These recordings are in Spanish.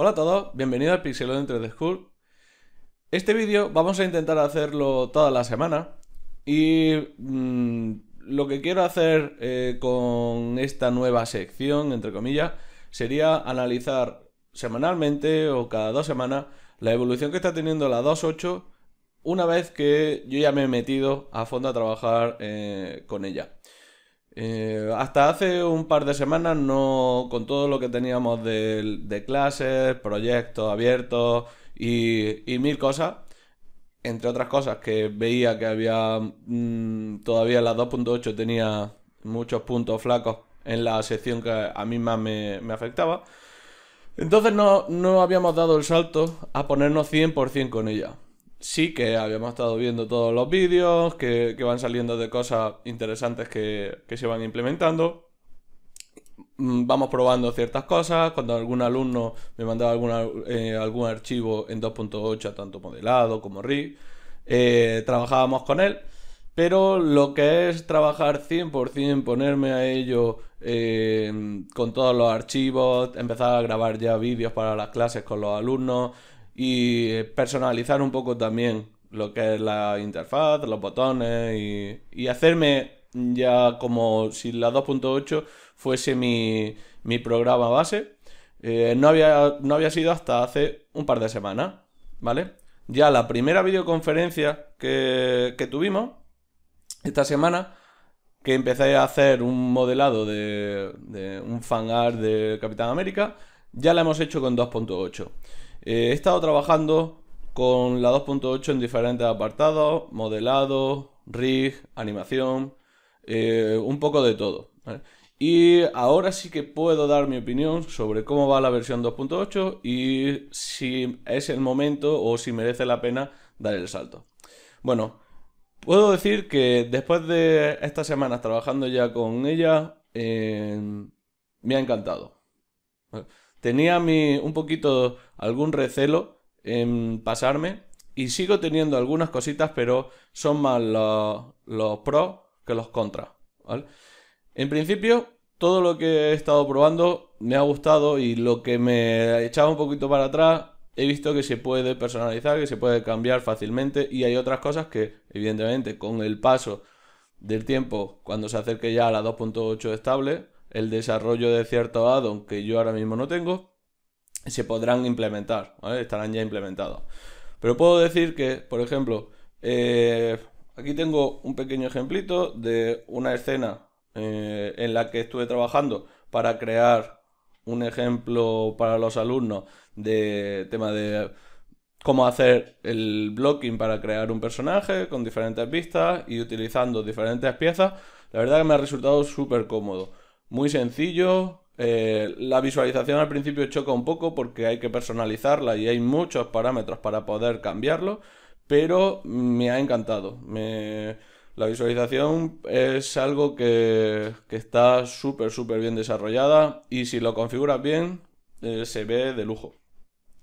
Hola a todos, bienvenidos al Pixel de Entre School. Este vídeo vamos a intentar hacerlo toda la semana y mm, lo que quiero hacer eh, con esta nueva sección, entre comillas, sería analizar semanalmente o cada dos semanas la evolución que está teniendo la 2.8 una vez que yo ya me he metido a fondo a trabajar eh, con ella. Eh, hasta hace un par de semanas no, con todo lo que teníamos de, clases, proyectos abiertos y, mil cosas, entre otras cosas que veía que había mm, todavía la 2.8 tenía muchos puntos flacos en la sección que a mí más me, afectaba. Entonces no, no habíamos dado el salto a ponernos 100% con ella sí que habíamos estado viendo todos los vídeos, que, van saliendo de cosas interesantes que, se van implementando. Mm, vamos probando ciertas cosas. Cuando algún alumno me mandaba eh, algún archivo en 2.8, tanto modelado como RIG, eh, trabajábamos con él. Pero lo que es trabajar 100%, ponerme a ello eh, con todos los archivos, empezar a grabar ya vídeos para las clases con los alumnos, y eh, personalizar un poco también lo que es la interfaz, los botones y, hacerme ya como si la 2.8 fuese mi, programa base. Eh, no, había, no había sido hasta hace un par de semanas, ¿vale? Ya la primera videoconferencia que, tuvimos esta semana, que empecé a hacer un modelado de, de un fan art de Capitán América, ya la hemos hecho con 2.8. Eh, he estado trabajando con la 2.8 en diferentes apartados, modelado, rig, animación, eh, un poco de todo. Y ahora sí que puedo dar mi opinión sobre cómo va la versión 2.8 y si es el momento o si merece la pena dar el salto. Bueno, puedo decir que después de estas semanas trabajando ya con ella, eh, me ha encantado tenía mi, un poquito algún recelo en pasarme y sigo teniendo algunas cositas, pero son más los, pros que los contras. En principio, todo lo que he estado probando me ha gustado y lo que me echado un poquito para atrás, he visto que se puede personalizar, que se puede cambiar fácilmente y hay otras cosas que, evidentemente, con el paso del tiempo, cuando se acerque ya a la 2.8 estable, el desarrollo de cierto addon que yo ahora mismo no tengo, se podrán implementar, estarán ya implementados. Pero puedo decir que, por ejemplo, eh, aquí tengo un pequeño ejemplito de una escena eh, en la que estuve trabajando para crear un ejemplo para los alumnos de tema de cómo hacer el blocking para crear un personaje con diferentes vistas y utilizando diferentes piezas. La verdad que me ha resultado súper cómodo. Muy sencillo. Eh, la visualización al principio choca un poco porque hay que personalizarla y hay muchos parámetros para poder cambiarlo, pero me ha encantado. La visualización es algo que, está súper, súper bien desarrollada y si lo configuras bien eh, se ve de lujo.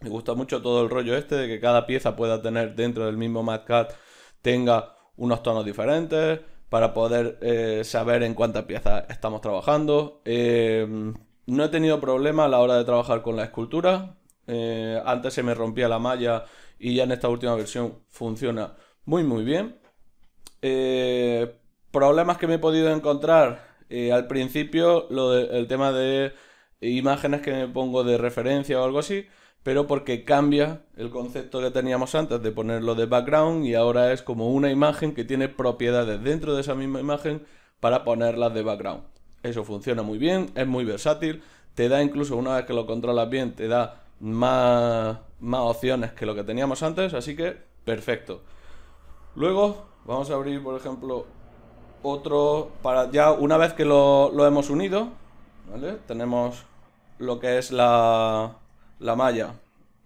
Me gusta mucho todo el rollo este de que cada pieza pueda tener dentro del mismo MatCat tenga unos tonos diferentes, para poder eh, saber en cuántas piezas estamos trabajando. Em, no he tenido problema a la hora de trabajar con la escultura. Eh, antes se me rompía la malla y ya en esta última versión funciona muy muy bien. Eh, problemas que me he podido encontrar al principio, el tema de imágenes que me pongo de referencia o algo así pero porque cambia el concepto que teníamos antes de ponerlo de background y ahora es como una imagen que tiene propiedades dentro de esa misma imagen para ponerlas de background. Eso funciona muy bien, es muy versátil, te da incluso una vez que lo controlas bien, te da más, opciones que lo que teníamos antes, así que perfecto. Luego vamos a abrir, por ejemplo, otro para ya una vez que lo, lo hemos unido, ¿vale? Tenemos lo que es la, la malla.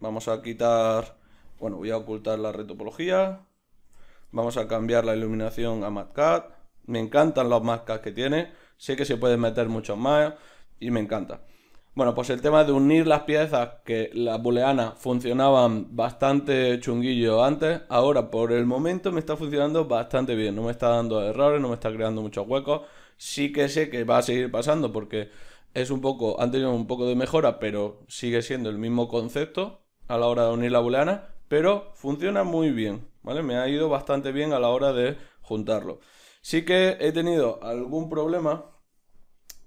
Vamos a quitar, bueno, voy a ocultar la retopología. Vamos a cambiar la iluminación a MatCat. Me encantan los matcats que tiene. Sé que se pueden meter muchos más y me encanta. Bueno, pues el tema de unir las piezas que las booleanas funcionaban bastante chunguillo antes, ahora por el momento me está funcionando bastante bien. No me está dando errores, no me está creando muchos huecos. Sí que sé que va a seguir pasando porque es un poco, han tenido un poco de mejora, pero sigue siendo el mismo concepto a la hora de unir la booleana, pero funciona muy bien, ¿vale? Me ha ido bastante bien a la hora de juntarlo. Sí que he tenido algún problema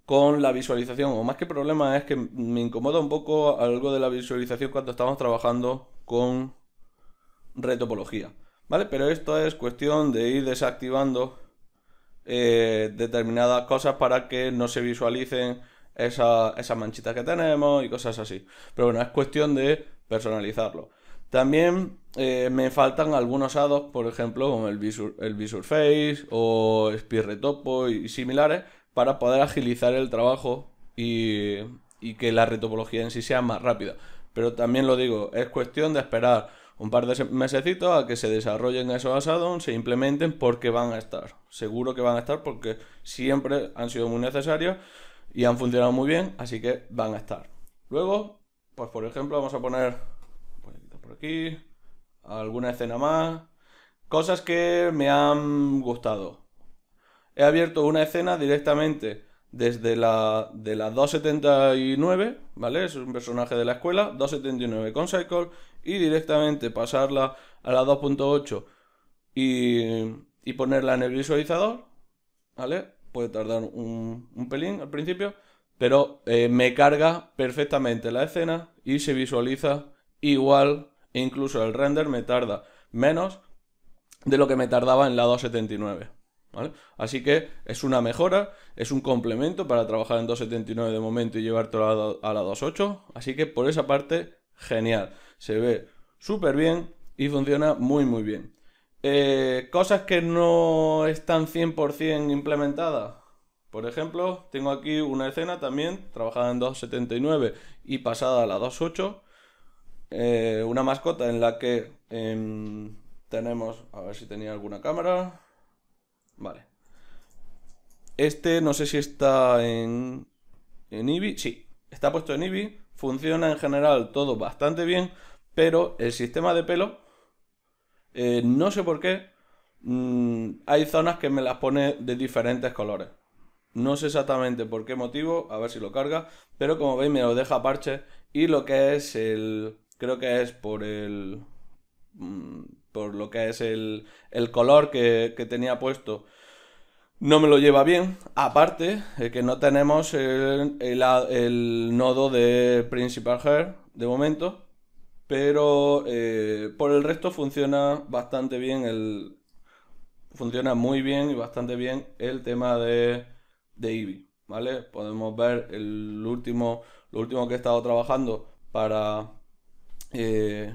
con la visualización, o más que problema es que me incomoda un poco algo de la visualización cuando estamos trabajando con retopología, ¿vale? Pero esto es cuestión de ir desactivando eh, determinadas cosas para que no se visualicen esas manchitas que tenemos y cosas así. Pero bueno, es cuestión de personalizarlo. También eh, me faltan algunos ados, por ejemplo, como el Visual, el Face o Spirretopo y, similares, para poder agilizar el trabajo y, que la retopología en sí sea más rápida. Pero también lo digo, es cuestión de esperar un par de mesecitos a que se desarrollen esos add se implementen porque van a estar. Seguro que van a estar porque siempre han sido muy necesarios y han funcionado muy bien, así que van a estar. Luego, pues por ejemplo, vamos a poner por aquí alguna escena más, cosas que me han gustado. He abierto una escena directamente desde la, de la 279, ¿vale? Es un personaje de la escuela, 279 con Cycle, y directamente pasarla a la 2.8 y, y ponerla en el visualizador, ¿vale? puede tardar un, pelín al principio, pero eh, me carga perfectamente la escena y se visualiza igual, incluso el render me tarda menos de lo que me tardaba en la 279. Así que es una mejora, es un complemento para trabajar en 279 de momento y todo a la 28. Así que por esa parte, genial. Se ve súper bien y funciona muy muy bien. Eh, cosas que no están 100% implementadas. Por ejemplo, tengo aquí una escena también trabajada en 2.79 y pasada a la 2.8. Eh, una mascota en la que em, tenemos... A ver si tenía alguna cámara. Vale. Este no sé si está en, en IBI. Sí, está puesto en IBI. Funciona en general todo bastante bien, pero el sistema de pelo eh, no sé por qué. Mm, hay zonas que me las pone de diferentes colores. No sé exactamente por qué motivo, a ver si lo carga, pero como veis me lo deja parche y lo que es el... creo que es por el... Mm, por lo que es el, el color que, que, tenía puesto, no me lo lleva bien. Aparte, que no tenemos el, el, el nodo de Principal Hair de momento, pero eh, por el resto funciona bastante bien el. Funciona muy bien y bastante bien el tema de, de Eevee. ¿Vale? Podemos ver el último. Lo último que he estado trabajando para. Eh,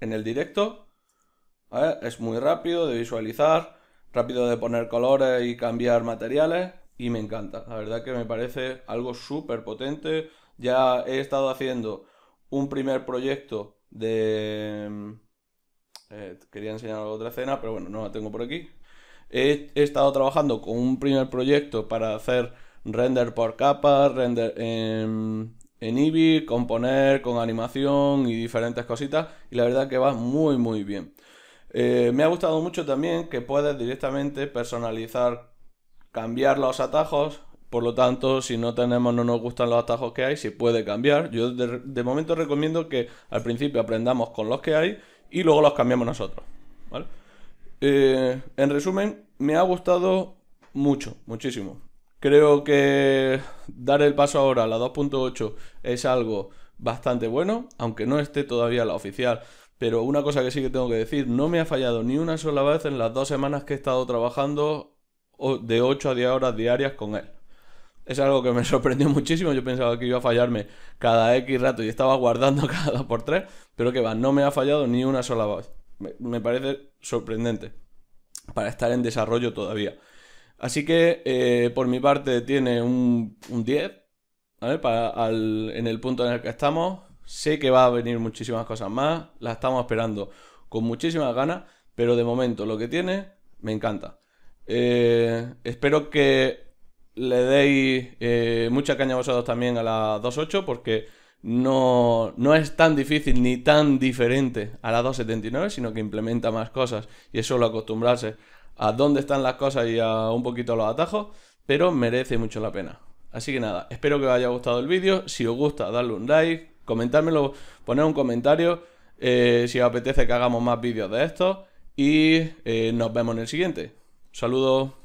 en el directo. Es muy rápido de visualizar. Rápido de poner colores y cambiar materiales. Y me encanta. La verdad que me parece algo súper potente. Ya he estado haciendo un primer proyecto de... Mm, eh, quería enseñar otra escena, pero bueno, no la tengo por aquí. He, estado trabajando con un primer proyecto para hacer render por capas, render en, en IBI, componer con animación y diferentes cositas. Y la verdad que va muy, muy bien. Eh, me ha gustado mucho también que puedes directamente personalizar, cambiar los atajos por lo tanto, si no tenemos, no nos gustan los atajos que hay, se puede cambiar. Yo de, momento recomiendo que al principio aprendamos con los que hay y luego los cambiamos nosotros. Eh, en resumen, me ha gustado mucho, muchísimo. Creo que dar el paso ahora a la 2.8 es algo bastante bueno, aunque no esté todavía la oficial. Pero una cosa que sí que tengo que decir, no me ha fallado ni una sola vez en las dos semanas que he estado trabajando de 8 a 10 horas diarias con él. Es algo que me sorprendió muchísimo. Yo pensaba que iba a fallarme cada X rato y estaba guardando cada 2x3, pero que va, no me ha fallado ni una sola vez. Me parece sorprendente para estar en desarrollo todavía. Así que eh, por mi parte tiene un, 10, en el punto en el que estamos. Sé que va a venir muchísimas cosas más, las estamos esperando con muchísimas ganas, pero de momento lo que tiene me encanta. Eh, espero que le deis eh, mucha caña vosotros también a la 2.8 porque no, no es tan difícil ni tan diferente a la 2.79, sino que implementa más cosas y es solo acostumbrarse a dónde están las cosas y a un poquito los atajos, pero merece mucho la pena. Así que nada, espero que os haya gustado el vídeo, si os gusta darle un like, comentármelo, poner un comentario eh, si os apetece que hagamos más vídeos de esto y eh, nos vemos en el siguiente. Saludos.